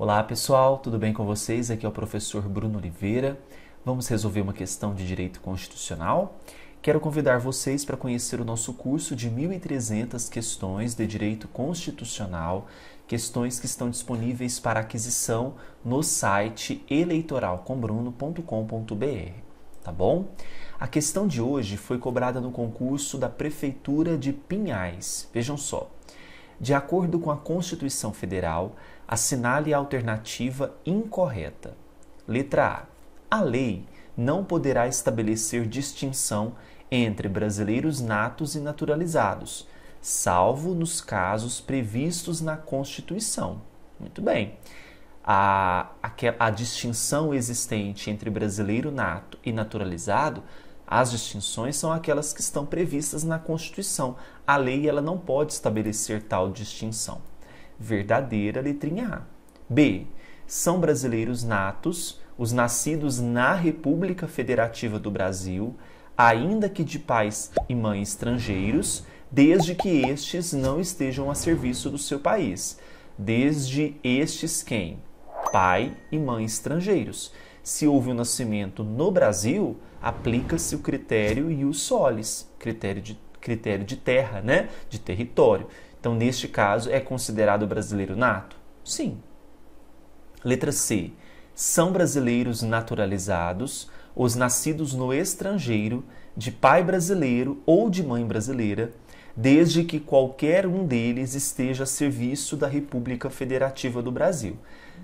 Olá pessoal, tudo bem com vocês? Aqui é o professor Bruno Oliveira. Vamos resolver uma questão de direito constitucional. Quero convidar vocês para conhecer o nosso curso de 1.300 questões de direito constitucional, questões que estão disponíveis para aquisição no site eleitoralcombruno.com.br. Tá bom? A questão de hoje foi cobrada no concurso da Prefeitura de Pinhais. Vejam só de acordo com a Constituição Federal, assinale a alternativa incorreta. Letra A. A lei não poderá estabelecer distinção entre brasileiros natos e naturalizados, salvo nos casos previstos na Constituição. Muito bem. A, a, a distinção existente entre brasileiro nato e naturalizado as distinções são aquelas que estão previstas na Constituição. A lei ela não pode estabelecer tal distinção. Verdadeira, letrinha A. B. São brasileiros natos, os nascidos na República Federativa do Brasil, ainda que de pais e mães estrangeiros, desde que estes não estejam a serviço do seu país. Desde estes quem? Pai e mãe estrangeiros se houve o um nascimento no Brasil, aplica-se o critério e o solis, critério de, critério de terra, né? de território. Então, neste caso, é considerado brasileiro nato? Sim. Letra C. São brasileiros naturalizados os nascidos no estrangeiro, de pai brasileiro ou de mãe brasileira, desde que qualquer um deles esteja a serviço da República Federativa do Brasil.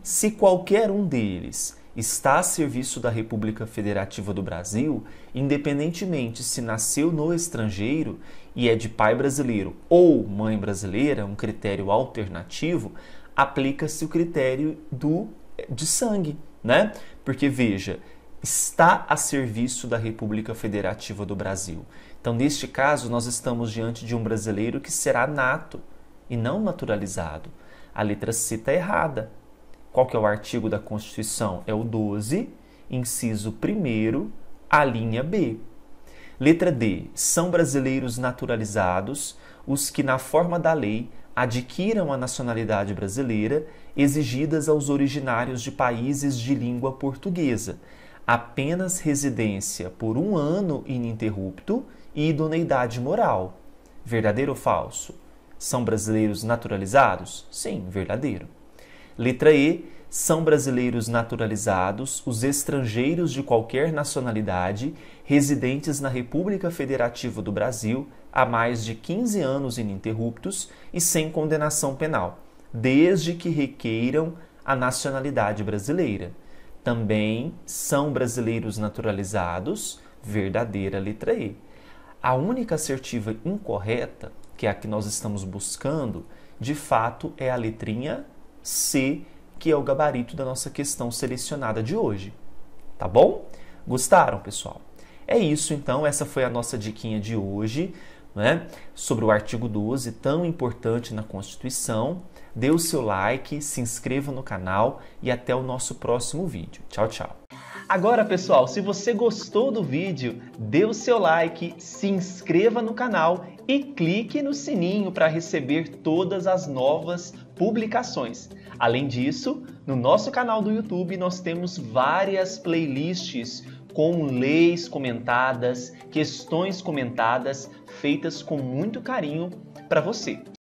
Se qualquer um deles está a serviço da República Federativa do Brasil, independentemente se nasceu no estrangeiro e é de pai brasileiro ou mãe brasileira, um critério alternativo, aplica-se o critério do de sangue, né? Porque veja, está a serviço da República Federativa do Brasil. Então, neste caso, nós estamos diante de um brasileiro que será nato e não naturalizado. A letra C está errada, qual que é o artigo da Constituição? É o 12, inciso 1, a linha B. Letra D. São brasileiros naturalizados os que, na forma da lei, adquiram a nacionalidade brasileira exigidas aos originários de países de língua portuguesa, apenas residência por um ano ininterrupto e idoneidade moral. Verdadeiro ou falso? São brasileiros naturalizados? Sim, verdadeiro. Letra E. São brasileiros naturalizados os estrangeiros de qualquer nacionalidade residentes na República Federativa do Brasil há mais de 15 anos ininterruptos e sem condenação penal, desde que requeiram a nacionalidade brasileira. Também são brasileiros naturalizados, verdadeira letra E. A única assertiva incorreta, que é a que nós estamos buscando, de fato é a letrinha C, que é o gabarito da nossa questão selecionada de hoje. Tá bom? Gostaram, pessoal? É isso então, essa foi a nossa diquinha de hoje, né? Sobre o artigo 12, tão importante na Constituição. Dê o seu like, se inscreva no canal e até o nosso próximo vídeo. Tchau, tchau. Agora, pessoal, se você gostou do vídeo, dê o seu like, se inscreva no canal e clique no sininho para receber todas as novas publicações. Além disso, no nosso canal do YouTube nós temos várias playlists com leis comentadas, questões comentadas, feitas com muito carinho para você.